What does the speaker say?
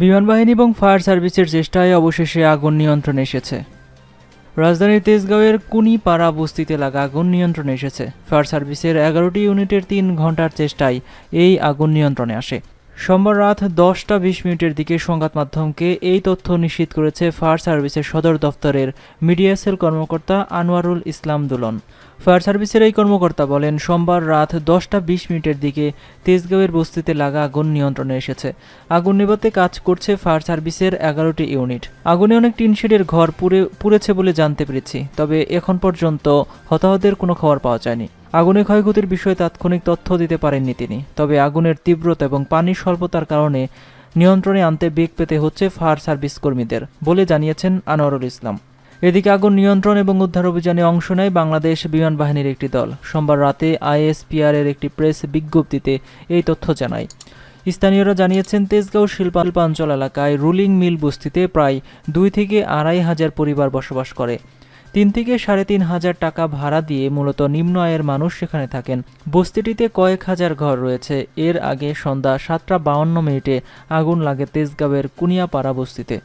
বিমানবাহিনী এবং ফায়ার সার্ভিসের চেষ্টায় অবশেষে আগুন নিয়ন্ত্রণে এসেছে রাজধানীর তেজগাঁওয়ের কুনিপাড়া বস্তিতে লাগা আগুন নিয়ন্ত্রণে এসেছে ফায়ার সার্ভিসের এগারোটি ইউনিটের তিন ঘন্টার চেষ্টায় এই আগুন নিয়ন্ত্রণে আসে সোমবার রাত দশটা বিশ মিনিটের দিকে সংবাদ মাধ্যমকে এই তথ্য নিশ্চিত করেছে ফায়ার সার্ভিসের সদর দফতরের মিডিয়া সেল কর্মকর্তা আনোয়ারুল ইসলাম দুলন ফায়ার সার্ভিসের এই কর্মকর্তা বলেন সোমবার রাত দশটা বিশ মিনিটের দিকে তেজগাঁওয়ের বস্তিতে লাগা আগুন নিয়ন্ত্রণে এসেছে আগুন নেভাতে কাজ করছে ফায়ার সার্ভিসের এগারোটি ইউনিট আগুনে অনেক টিনশেডের ঘর পুড়ে পুড়েছে বলে জানতে পেরেছি তবে এখন পর্যন্ত হতাহতের কোনো খবর পাওয়া যায়নি আগুনে ক্ষয়ক্ষতির বিষয়ে তাৎক্ষণিক তথ্য দিতে পারেননি তিনি তবে আগুনের তীব্রতা এবং পানির স্বল্পতার কারণে নিয়ন্ত্রণে আনতে বেগ পেতে হচ্ছে ফায়ার সার্ভিস কর্মীদের বলে জানিয়েছেন আনোয়ারুল ইসলাম এদিকে আগুন নিয়ন্ত্রণ এবং উদ্ধার অভিযানে অংশ নেয় বাংলাদেশ বিমান বাহিনীর একটি দল সোমবার রাতে আইএসপিআর এর একটি প্রেস বিজ্ঞপ্তিতে এই তথ্য জানায় স্থানীয়রা জানিয়েছেন তেজগাঁও শিল্পাল্পাঞ্চল এলাকায় রুলিং মিল বস্তিতে প্রায় দুই থেকে আড়াই হাজার পরিবার বসবাস করে তিন থেকে সাড়ে তিন হাজার টাকা ভাড়া দিয়ে মূলত নিম্ন আয়ের মানুষ সেখানে থাকেন বস্তিটিতে কয়েক হাজার ঘর রয়েছে এর আগে সন্ধ্যা সাতটা বাউন্ন মিনিটে আগুন লাগে তেজগাঁওয়ের কুনিয়াপাড়া বস্তিতে